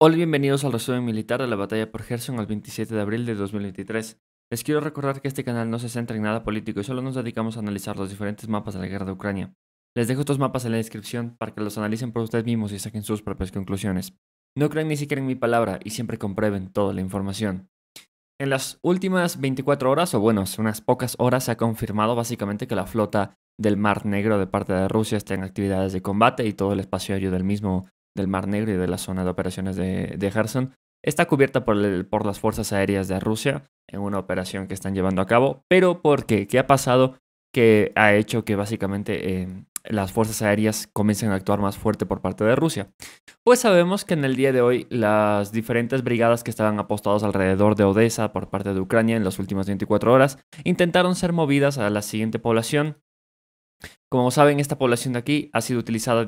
Hola y bienvenidos al resumen militar de la batalla por Gerson el 27 de abril de 2023. Les quiero recordar que este canal no se centra en nada político y solo nos dedicamos a analizar los diferentes mapas de la guerra de Ucrania. Les dejo estos mapas en la descripción para que los analicen por ustedes mismos y saquen sus propias conclusiones. No crean ni siquiera en mi palabra y siempre comprueben toda la información. En las últimas 24 horas, o bueno, unas pocas horas, se ha confirmado básicamente que la flota del Mar Negro de parte de Rusia está en actividades de combate y todo el espacio aéreo del mismo del Mar Negro y de la zona de operaciones de, de Gerson, está cubierta por, por las fuerzas aéreas de Rusia en una operación que están llevando a cabo. Pero ¿por qué? ¿Qué ha pasado que ha hecho que básicamente em, las fuerzas aéreas comiencen a actuar más fuerte por parte de Rusia? Pues sabemos que en el día de hoy las diferentes brigadas que estaban apostadas alrededor de Odessa por parte de Ucrania en las últimas 24 horas intentaron ser movidas a la siguiente población como saben, esta población de aquí ha sido utilizada en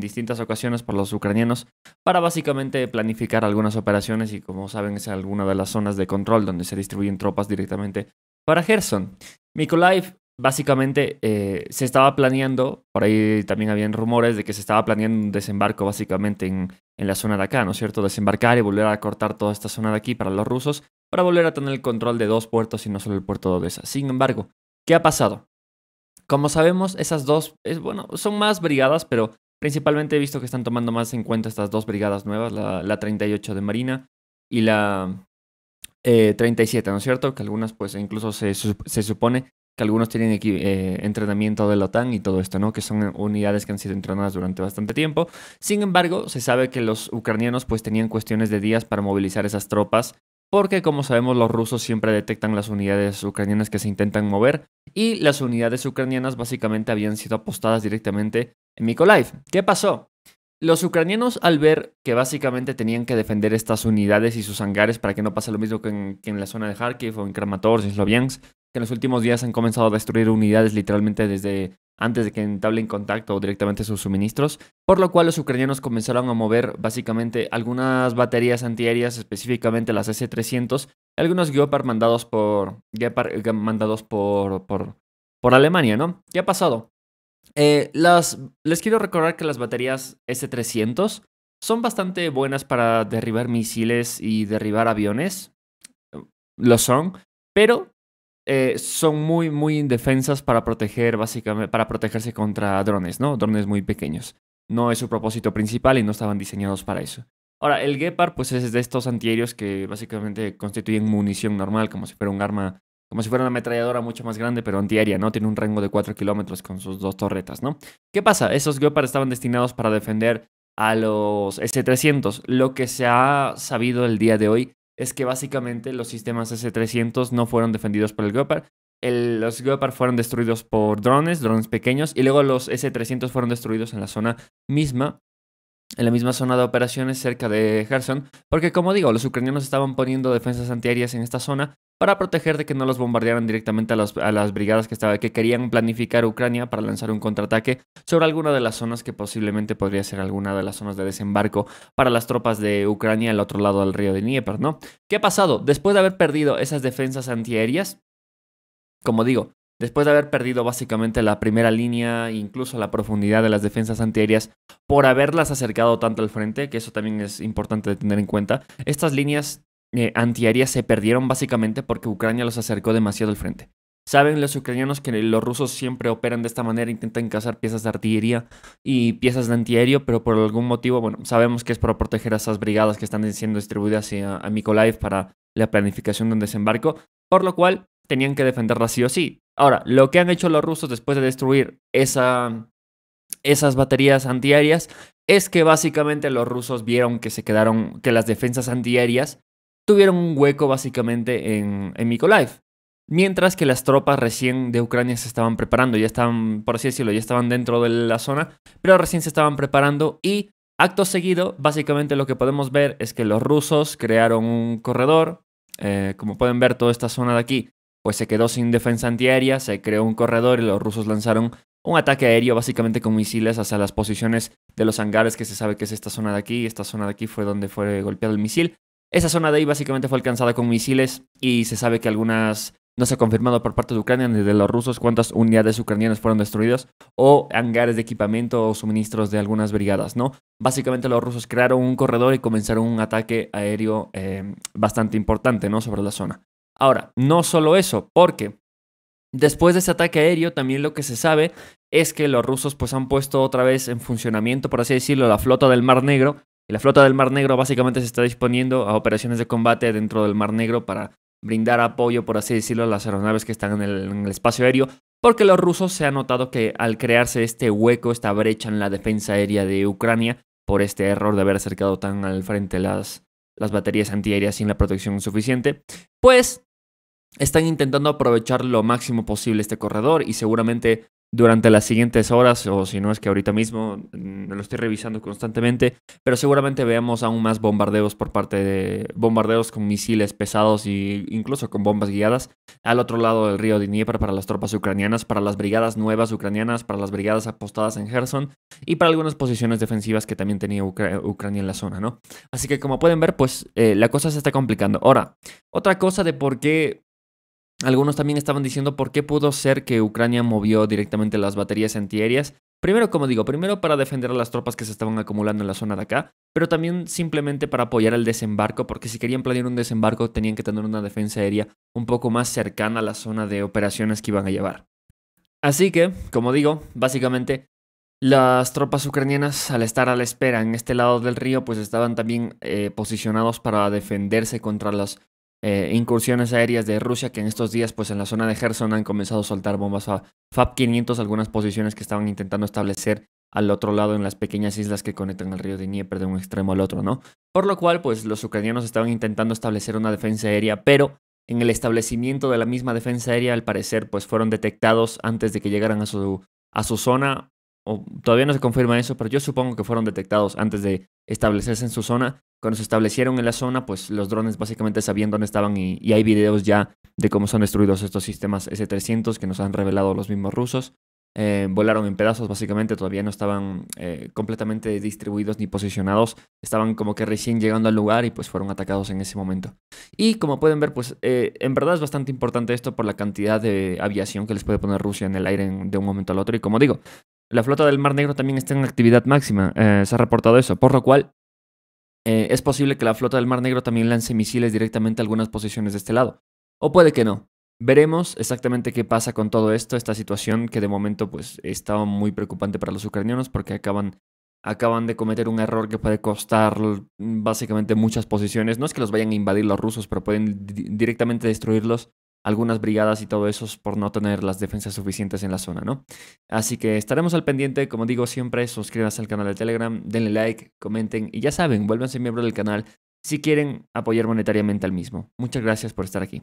distintas ocasiones por los ucranianos para básicamente planificar algunas operaciones y como saben es alguna de las zonas de control donde se distribuyen tropas directamente para Gerson. Mykolaiv básicamente eh, se estaba planeando, por ahí también habían rumores de que se estaba planeando un desembarco básicamente en, en la zona de acá, ¿no es cierto? Desembarcar y volver a cortar toda esta zona de aquí para los rusos para volver a tener el control de dos puertos y no solo el puerto de Odessa. Sin embargo, ¿qué ha pasado? Como sabemos, esas dos, es, bueno, son más brigadas, pero principalmente he visto que están tomando más en cuenta estas dos brigadas nuevas, la, 38 de Marina y la 37, eh, ¿no es cierto? Que algunas, pues incluso se, supone que algunos tienen eh, entrenamiento de la OTAN y todo esto, ¿no? Que son unidades que han sido entrenadas durante bastante tiempo. Sin embargo, se sabe que los ucranianos pues tenían cuestiones de días para movilizar esas tropas porque como sabemos los rusos siempre detectan las unidades ucranianas que se intentan mover y las unidades ucranianas básicamente habían sido apostadas directamente en Mykolaiv. ¿Qué pasó? Los ucranianos al ver que básicamente tenían que defender estas unidades y sus hangares para que no pase lo mismo que en, la zona de Kharkiv o en Kramatorsk, y Sloviansk, que en los últimos días han comenzado a destruir unidades literalmente desde antes de que entablen contacto o directamente sus suministros, por lo cual los ucranianos comenzaron a mover básicamente algunas baterías antiaéreas, específicamente las S-300, algunos Gepard mandados por, eh, mandados por, por, por Alemania, ¿no? ¿Qué ha pasado? Eh, las, les quiero recordar que las baterías S-300 son bastante buenas para derribar misiles y derribar aviones. Lo son, pero eh, son muy, muy indefensas para proteger, básicamente, para protegerse contra drones, ¿no? Drones muy pequeños. No es su propósito principal y no estaban diseñados para eso. Ahora, el Gepard, pues es de estos antiaéreos que básicamente constituyen munición normal, como si fuera un arma, como si fuera una ametralladora mucho más grande, pero antiaérea, ¿no? Tiene un rango de 4 kilómetros con sus dos torretas, ¿no? ¿Qué pasa? Esos Gepard estaban destinados para defender a los S-300. Lo que se ha sabido el día de hoy es que básicamente los sistemas S-300 no fueron defendidos por el Gopar. los Gopar fueron destruidos por drones, drones pequeños, y luego los S-300 fueron destruidos en la zona misma, en la misma zona de operaciones cerca de Gerson, porque como digo, los ucranianos estaban poniendo defensas antiaéreas en esta zona para proteger de que no los bombardearan directamente a, las brigadas que, estaba, que querían planificar Ucrania para lanzar un contraataque sobre alguna de las zonas que posiblemente podría ser alguna de las zonas de desembarco para las tropas de Ucrania al otro lado del río de Nieper, ¿no? ¿Qué ha pasado? Después de haber perdido esas defensas antiaéreas, como digo, después de haber perdido básicamente la primera línea, e incluso la profundidad de las defensas antiaéreas, por haberlas acercado tanto al frente, que eso también es importante de tener en cuenta, estas líneas eh, antiaéreas se perdieron básicamente porque Ucrania los acercó demasiado al frente. Saben los ucranianos que los rusos siempre operan de esta manera, intentan cazar piezas de artillería y piezas de antiaéreo, pero por algún motivo, bueno, sabemos que es para proteger a esas brigadas que están siendo distribuidas hacia a para la planificación de un desembarco, por lo cual tenían que defenderlas sí o sí. Ahora, lo que han hecho los rusos después de destruir esas baterías antiaéreas es que básicamente los rusos vieron que se quedaron, que las defensas antiaéreas tuvieron un hueco básicamente en, en Mientras que las tropas recién de Ucrania se estaban preparando, ya estaban, por así decirlo, ya estaban dentro de la zona, pero recién se estaban preparando y acto seguido, básicamente lo que podemos ver es que los rusos crearon un corredor, eh, como pueden ver toda esta zona de aquí, pues se quedó sin defensa antiaérea, se creó un corredor y los rusos lanzaron un ataque aéreo básicamente con misiles hacia las posiciones de los hangares que se sabe que es esta zona de aquí, esta zona de aquí fue donde fue golpeado el misil, esa zona de ahí básicamente fue alcanzada con misiles y se sabe que algunas, no se ha confirmado por parte de Ucrania ni de los rusos cuántas unidades ucranianas fueron destruidas o hangares de equipamiento o suministros de algunas brigadas, ¿no? Básicamente los rusos crearon un corredor y comenzaron un ataque aéreo eh, bastante importante, ¿no? Sobre la zona. Ahora, no solo eso, porque Después de ese ataque aéreo, también lo que se sabe es que los rusos pues han puesto otra vez en funcionamiento, por así decirlo, la flota del Mar Negro y la flota del Mar Negro básicamente se está disponiendo a operaciones de combate dentro del Mar Negro para brindar apoyo, por así decirlo, a las aeronaves que están en el, espacio aéreo, porque los rusos se han notado que al crearse este hueco, esta brecha en la defensa aérea de Ucrania, por este error de haber acercado tan al frente las, las baterías antiaéreas sin la protección suficiente, pues están intentando aprovechar lo máximo posible este corredor y seguramente durante las siguientes horas, o si no es que ahorita mismo, mm, lo estoy revisando constantemente, pero seguramente veamos aún más bombardeos por parte de bombardeos con misiles pesados e incluso con bombas guiadas al otro lado del río Dnieper para las tropas ucranianas, para las brigadas nuevas ucranianas, para las brigadas apostadas en Gerson y para algunas posiciones defensivas que también tenía Ucrania en la zona, ¿no? Así que como pueden ver, pues eh, la cosa se está complicando. Ahora, otra cosa de por qué algunos también estaban diciendo por qué pudo ser que Ucrania movió directamente las baterías antiaéreas. Primero, como digo, primero para defender a las tropas que se estaban acumulando en la zona de acá, pero también simplemente para apoyar el desembarco, porque si querían planear un desembarco tenían que tener una defensa aérea un poco más cercana a la zona de operaciones que iban a llevar. Así que, como digo, básicamente las tropas ucranianas, al estar a la espera en este lado del río, pues estaban también eh, posicionados para defenderse contra las eh, incursiones aéreas de Rusia que en estos días pues en la zona de Gerson han comenzado a soltar bombas a FAB-500, algunas posiciones que estaban intentando establecer al otro lado en las pequeñas islas que conectan el río de Dnieper de un extremo al otro, ¿no? Por lo cual pues los ucranianos estaban intentando establecer una defensa aérea, pero en el establecimiento de la misma defensa aérea al parecer pues fueron detectados antes de que llegaran a su, a su zona todavía no se confirma eso, pero yo supongo que fueron detectados antes de establecerse en su zona. Cuando se establecieron en la zona, pues los drones básicamente sabían dónde estaban y, hay videos ya de cómo son destruidos estos sistemas S-300 que nos han revelado los mismos rusos. Eh, volaron en pedazos básicamente, todavía no estaban eh, completamente distribuidos ni posicionados, estaban como que recién llegando al lugar y pues fueron atacados en ese momento. Y como pueden ver, pues eh, en verdad es bastante importante esto por la cantidad de aviación que les puede poner Rusia en el aire de un momento al otro y como digo, la flota del Mar Negro también está en actividad máxima, eh, se ha reportado eso, por lo cual eh, es posible que la flota del Mar Negro también lance misiles directamente a algunas posiciones de este lado. O puede que no. Veremos exactamente qué pasa con todo esto, esta situación que de momento pues estaba muy preocupante para los ucranianos porque acaban, acaban de cometer un error que puede costar mm, básicamente muchas posiciones. No es que los vayan a invadir los rusos, pero pueden directamente destruirlos algunas brigadas y todo eso por no tener las defensas suficientes en la zona, ¿no? Así que estaremos al pendiente, como digo siempre, suscríbanse al canal de Telegram, denle like, comenten y ya saben, vuélvanse miembro del canal si quieren apoyar monetariamente al mismo. Muchas gracias por estar aquí.